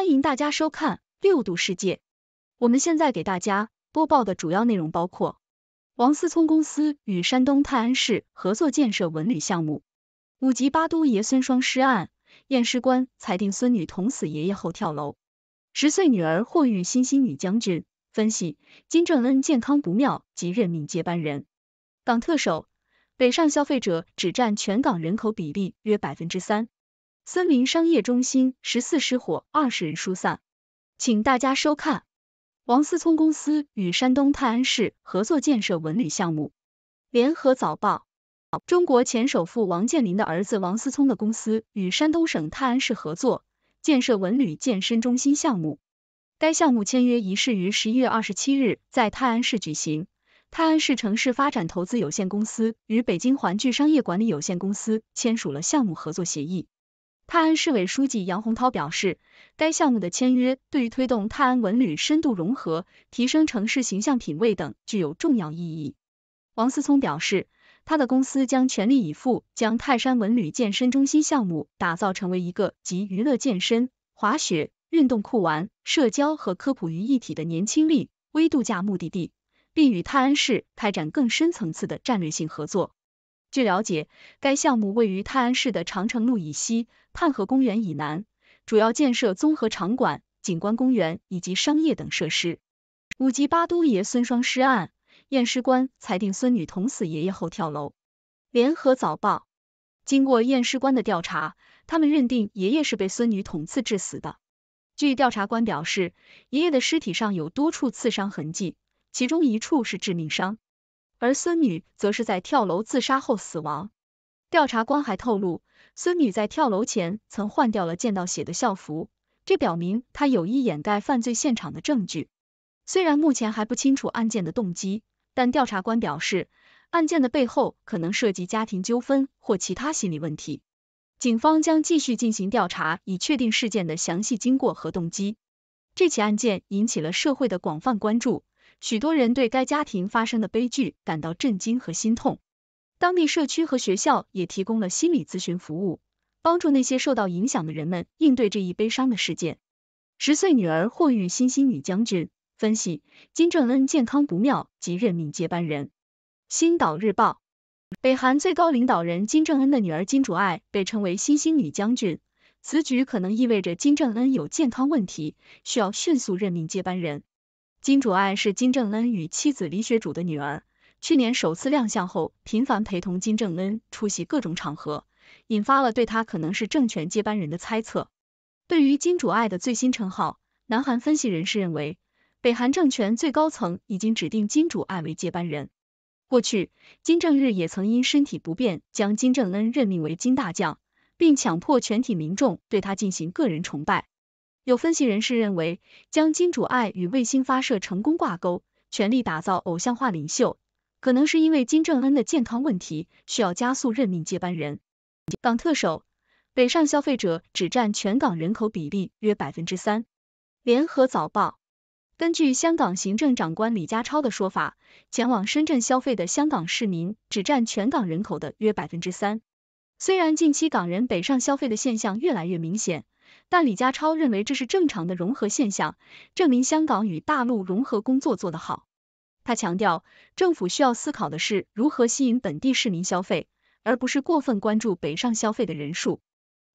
欢迎大家收看《六度世界》。我们现在给大家播报的主要内容包括：王思聪公司与山东泰安市合作建设文旅项目；五级八都爷孙双尸案，验尸官裁定孙女捅死爷爷后跳楼；十岁女儿获运新兴女将军；分析金正恩健康不妙及任命接班人；港特首；北上消费者只占全港人口比例约百分之三。森林商业中心十四失火，二十人疏散，请大家收看。王思聪公司与山东泰安市合作建设文旅项目，联合早报，中国前首富王健林的儿子王思聪的公司与山东省泰安市合作建设文旅健身中心项目。该项目签约仪式于十一月二十七日在泰安市举行。泰安市城市发展投资有限公司与北京环聚商业管理有限公司签署了项目合作协议。泰安市委书记杨洪涛表示，该项目的签约对于推动泰安文旅深度融合、提升城市形象品位等具有重要意义。王思聪表示，他的公司将全力以赴，将泰山文旅健身中心项目打造成为一个集娱乐、健身、滑雪、运动、酷玩、社交和科普于一体的年轻力微度假目的地，并与泰安市开展更深层次的战略性合作。据了解，该项目位于泰安市的长城路以西，探河公园以南，主要建设综合场馆、景观公园以及商业等设施。五级巴都爷孙双尸案，验尸官裁定孙女捅死爷爷后跳楼。联合早报，经过验尸官的调查，他们认定爷爷是被孙女捅刺致死的。据调查官表示，爷爷的尸体上有多处刺伤痕迹，其中一处是致命伤。而孙女则是在跳楼自杀后死亡。调查官还透露，孙女在跳楼前曾换掉了溅到血的校服，这表明她有意掩盖犯罪现场的证据。虽然目前还不清楚案件的动机，但调查官表示，案件的背后可能涉及家庭纠纷或其他心理问题。警方将继续进行调查，以确定事件的详细经过和动机。这起案件引起了社会的广泛关注。许多人对该家庭发生的悲剧感到震惊和心痛，当地社区和学校也提供了心理咨询服务，帮助那些受到影响的人们应对这一悲伤的事件。十岁女儿获遇新星女将军，分析金正恩健康不妙即任命接班人。新岛日报，北韩最高领导人金正恩的女儿金卓爱被称为新星女将军，此举可能意味着金正恩有健康问题，需要迅速任命接班人。金主爱是金正恩与妻子李雪主的女儿，去年首次亮相后，频繁陪同金正恩出席各种场合，引发了对他可能是政权接班人的猜测。对于金主爱的最新称号，南韩分析人士认为，北韩政权最高层已经指定金主爱为接班人。过去，金正日也曾因身体不便，将金正恩任命为金大将，并强迫全体民众对他进行个人崇拜。有分析人士认为，将金主爱与卫星发射成功挂钩，全力打造偶像化领袖，可能是因为金正恩的健康问题需要加速任命接班人。港特首，北上消费者只占全港人口比例约百分之三。联合早报，根据香港行政长官李家超的说法，前往深圳消费的香港市民只占全港人口的约百分之三。虽然近期港人北上消费的现象越来越明显。但李家超认为这是正常的融合现象，证明香港与大陆融合工作做得好。他强调，政府需要思考的是如何吸引本地市民消费，而不是过分关注北上消费的人数。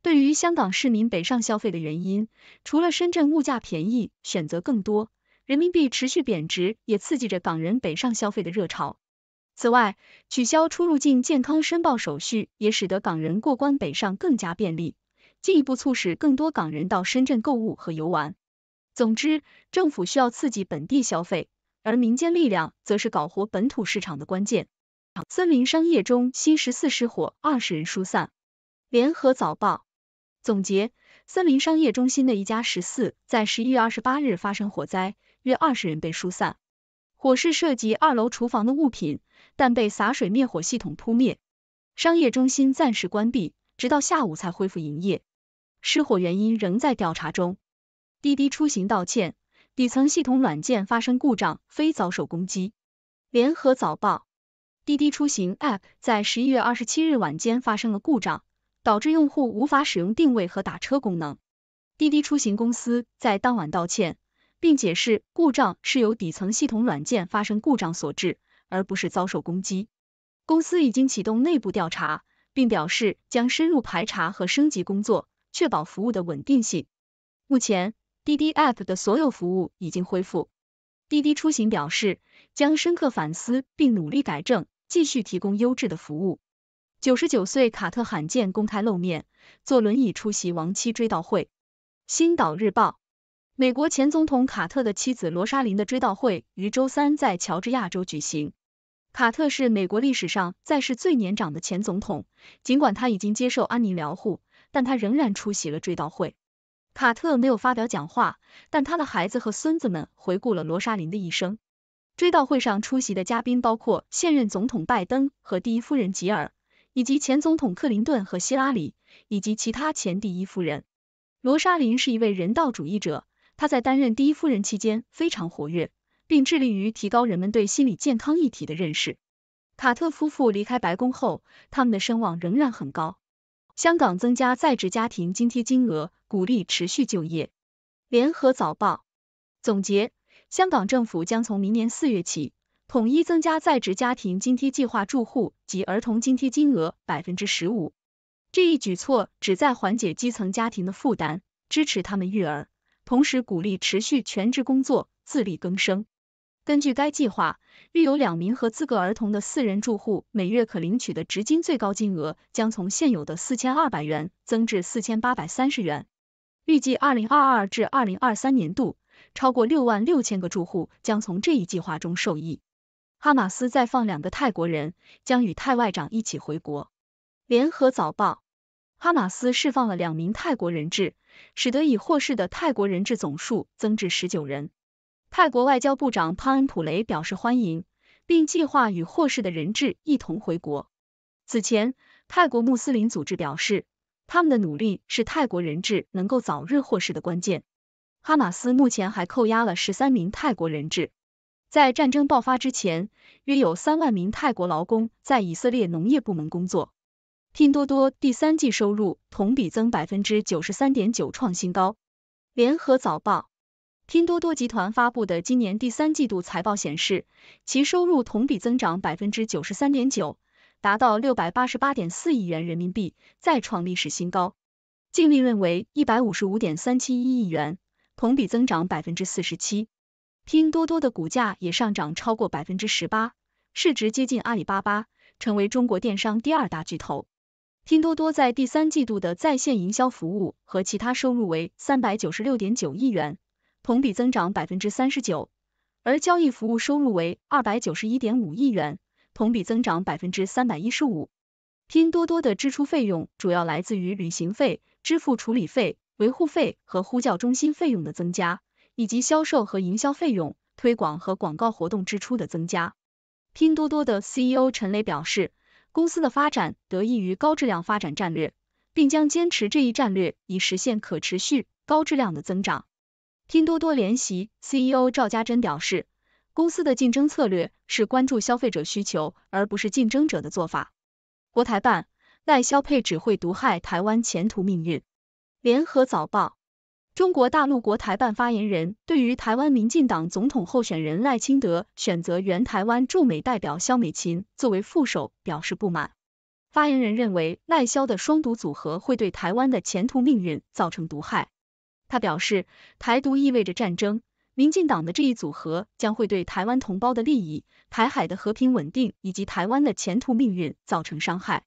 对于香港市民北上消费的原因，除了深圳物价便宜、选择更多，人民币持续贬值也刺激着港人北上消费的热潮。此外，取消出入境健康申报手续，也使得港人过关北上更加便利。进一步促使更多港人到深圳购物和游玩。总之，政府需要刺激本地消费，而民间力量则是搞活本土市场的关键。森林商业中心十四失火，二十人疏散。联合早报总结：森林商业中心的一家十四在十一月二十八日发生火灾，约二十人被疏散。火势涉及二楼厨房的物品，但被洒水灭火系统扑灭。商业中心暂时关闭，直到下午才恢复营业。失火原因仍在调查中。滴滴出行道歉：底层系统软件发生故障，非遭受攻击。联合早报：滴滴出行 App 在十一月二十七日晚间发生了故障，导致用户无法使用定位和打车功能。滴滴出行公司在当晚道歉，并解释故障是由底层系统软件发生故障所致，而不是遭受攻击。公司已经启动内部调查，并表示将深入排查和升级工作。确保服务的稳定性。目前，滴滴 app 的所有服务已经恢复。滴滴出行表示，将深刻反思并努力改正，继续提供优质的服务。九十九岁卡特罕见公开露面，坐轮椅出席亡妻追悼会。《星岛日报》：美国前总统卡特的妻子罗莎琳的追悼会于周三在乔治亚州举行。卡特是美国历史上在世最年长的前总统，尽管他已经接受安宁疗护。但他仍然出席了追悼会。卡特没有发表讲话，但他的孩子和孙子们回顾了罗莎琳的一生。追悼会上出席的嘉宾包括现任总统拜登和第一夫人吉尔，以及前总统克林顿和希拉里，以及其他前第一夫人。罗莎琳是一位人道主义者，她在担任第一夫人期间非常活跃，并致力于提高人们对心理健康议题的认识。卡特夫妇离开白宫后，他们的声望仍然很高。香港增加在职家庭津贴金额，鼓励持续就业。联合早报总结：香港政府将从明年四月起，统一增加在职家庭津贴计划住户及儿童津贴金额百分之十五。这一举措旨在缓解基层家庭的负担，支持他们育儿，同时鼓励持续全职工作，自力更生。根据该计划，育有两名和资格儿童的四人住户每月可领取的直金最高金额将从现有的四千二百元增至四千八百三十元。预计二零二二至二零二三年度，超过六万六千个住户将从这一计划中受益。哈马斯再放两个泰国人，将与泰外长一起回国。联合早报：哈马斯释放了两名泰国人质，使得已获释的泰国人质总数增至十九人。泰国外交部长潘恩普雷表示欢迎，并计划与获释的人质一同回国。此前，泰国穆斯林组织表示，他们的努力是泰国人质能够早日获释的关键。哈马斯目前还扣押了十三名泰国人质。在战争爆发之前，约有三万名泰国劳工在以色列农业部门工作。拼多多第三季收入同比增百分之九十三点九，创新高。联合早报。拼多多集团发布的今年第三季度财报显示，其收入同比增长百分之九十三点九，达到六百八十八点四亿元人民币，再创历史新高。净利润为一百五十五点三七一亿元，同比增长百分之四十七。拼多多的股价也上涨超过百分之十八，市值接近阿里巴巴，成为中国电商第二大巨头。拼多多在第三季度的在线营销服务和其他收入为三百九十六点九亿元。同比增长百分之三十九，而交易服务收入为二百九十一点五亿元，同比增长百分之三百一十五。拼多多的支出费用主要来自于旅行费、支付处理费、维护费和呼叫中心费用的增加，以及销售和营销费用、推广和广告活动支出的增加。拼多多的 CEO 陈雷表示，公司的发展得益于高质量发展战略，并将坚持这一战略以实现可持续、高质量的增长。拼多多联席 CEO 赵家珍表示，公司的竞争策略是关注消费者需求，而不是竞争者的做法。国台办赖萧配只会毒害台湾前途命运。联合早报，中国大陆国台办发言人对于台湾民进党总统候选人赖清德选择原台湾驻美代表肖美琴作为副手表示不满。发言人认为，赖肖的双毒组合会对台湾的前途命运造成毒害。他表示，台独意味着战争，民进党的这一组合将会对台湾同胞的利益、台海的和平稳定以及台湾的前途命运造成伤害。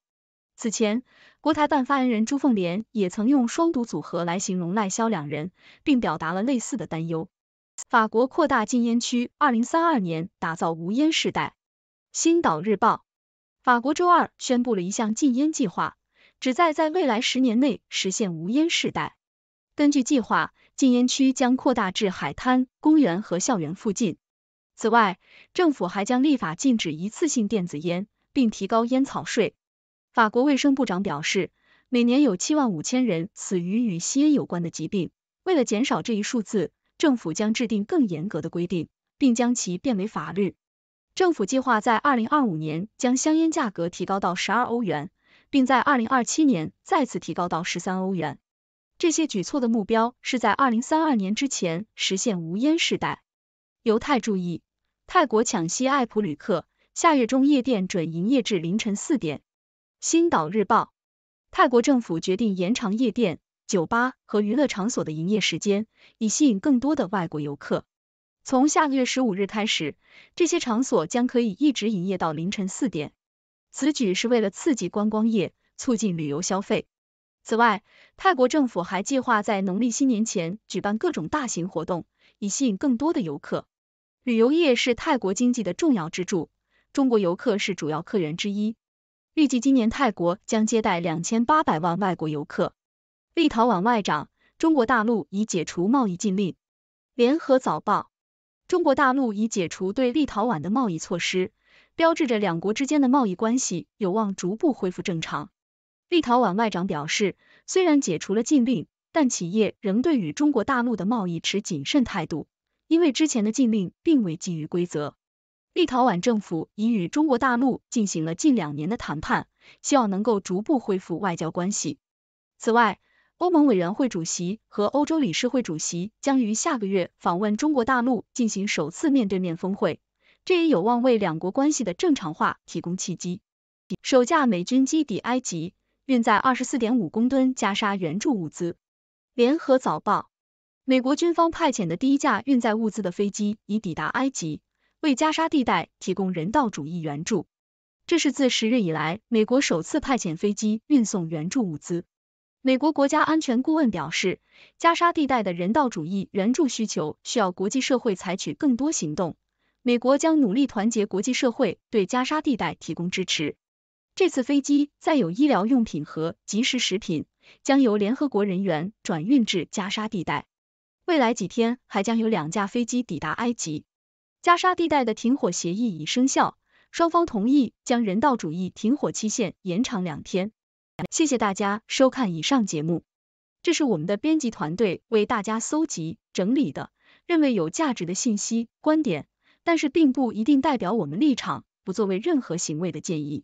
此前，国台办发言人朱凤莲也曾用“双独组合”来形容赖萧两人，并表达了类似的担忧。法国扩大禁烟区，二零三二年打造无烟世代。新岛日报，法国周二宣布了一项禁烟计划，旨在在未来十年内实现无烟世代。根据计划，禁烟区将扩大至海滩、公园和校园附近。此外，政府还将立法禁止一次性电子烟，并提高烟草税。法国卫生部长表示，每年有七万五千人死于与吸烟有关的疾病。为了减少这一数字，政府将制定更严格的规定，并将其变为法律。政府计划在二零二五年将香烟价格提高到十二欧元，并在二零二七年再次提高到十三欧元。这些举措的目标是在二零三二年之前实现无烟时代。犹太注意，泰国抢吸艾普旅客，下月中夜店准营业至凌晨四点。星岛日报，泰国政府决定延长夜店、酒吧和娱乐场所的营业时间，以吸引更多的外国游客。从下个月十五日开始，这些场所将可以一直营业到凌晨四点。此举是为了刺激观光业，促进旅游消费。此外，泰国政府还计划在农历新年前举办各种大型活动，以吸引更多的游客。旅游业是泰国经济的重要支柱，中国游客是主要客人之一。预计今年泰国将接待两千八百万外国游客。立陶宛外长：中国大陆已解除贸易禁令。联合早报：中国大陆已解除对立陶宛的贸易措施，标志着两国之间的贸易关系有望逐步恢复正常。立陶宛外长表示，虽然解除了禁令，但企业仍对与中国大陆的贸易持谨慎态度，因为之前的禁令并未基于规则。立陶宛政府已与中国大陆进行了近两年的谈判，希望能够逐步恢复外交关系。此外，欧盟委员会主席和欧洲理事会主席将于下个月访问中国大陆进行首次面对面峰会，这也有望为两国关系的正常化提供契机。首架美军基地埃及。运载二十四点五公吨加沙援助物资。联合早报：美国军方派遣的第一架运载物资的飞机已抵达埃及，为加沙地带提供人道主义援助。这是自十月以来，美国首次派遣飞机运送援助物资。美国国家安全顾问表示，加沙地带的人道主义援助需求需要国际社会采取更多行动。美国将努力团结国际社会，对加沙地带提供支持。这次飞机载有医疗用品和即食食品，将由联合国人员转运至加沙地带。未来几天还将有两架飞机抵达埃及。加沙地带的停火协议已生效，双方同意将人道主义停火期限延长两天。谢谢大家收看以上节目，这是我们的编辑团队为大家搜集整理的，认为有价值的信息观点，但是并不一定代表我们立场，不作为任何行为的建议。